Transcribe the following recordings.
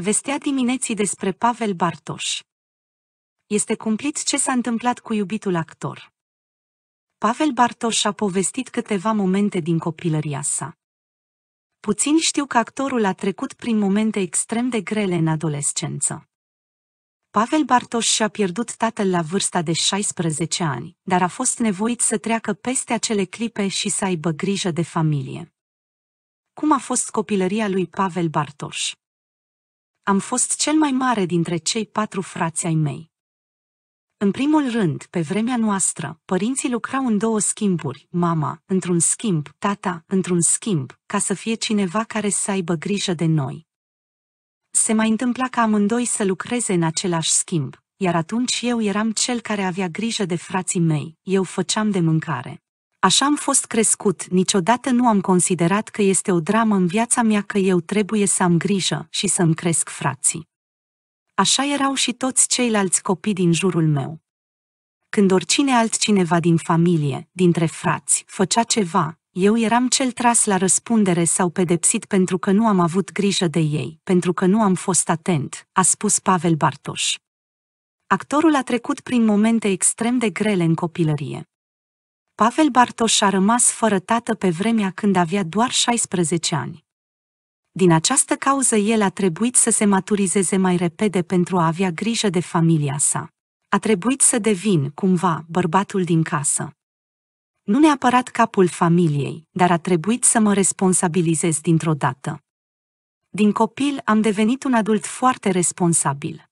Vestea dimineții despre Pavel Bartoș. Este cumplit ce s-a întâmplat cu iubitul actor. Pavel Bartoș a povestit câteva momente din copilăria sa. Puțin știu că actorul a trecut prin momente extrem de grele în adolescență. Pavel Bartoș și-a pierdut tatăl la vârsta de 16 ani, dar a fost nevoit să treacă peste acele clipe și să aibă grijă de familie. Cum a fost copilăria lui Pavel Bartoș? Am fost cel mai mare dintre cei patru frați ai mei. În primul rând, pe vremea noastră, părinții lucrau în două schimburi, mama, într-un schimb, tata, într-un schimb, ca să fie cineva care să aibă grijă de noi. Se mai întâmpla ca amândoi să lucreze în același schimb, iar atunci eu eram cel care avea grijă de frații mei, eu făceam de mâncare. Așa am fost crescut, niciodată nu am considerat că este o dramă în viața mea că eu trebuie să am grijă și să-mi cresc frații. Așa erau și toți ceilalți copii din jurul meu. Când oricine altcineva din familie, dintre frați, făcea ceva, eu eram cel tras la răspundere sau pedepsit pentru că nu am avut grijă de ei, pentru că nu am fost atent, a spus Pavel Bartoș. Actorul a trecut prin momente extrem de grele în copilărie. Pavel Bartoș a rămas fără tată pe vremea când avea doar 16 ani. Din această cauză el a trebuit să se maturizeze mai repede pentru a avea grijă de familia sa. A trebuit să devin, cumva, bărbatul din casă. Nu neapărat capul familiei, dar a trebuit să mă responsabilizez dintr-o dată. Din copil am devenit un adult foarte responsabil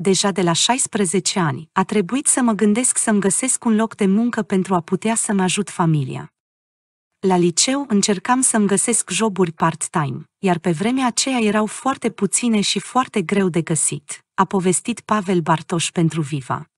deja de la 16 ani, a trebuit să mă gândesc să-mi găsesc un loc de muncă pentru a putea să-mi ajut familia. La liceu încercam să-mi găsesc joburi part-time, iar pe vremea aceea erau foarte puține și foarte greu de găsit, a povestit Pavel Bartoș pentru Viva.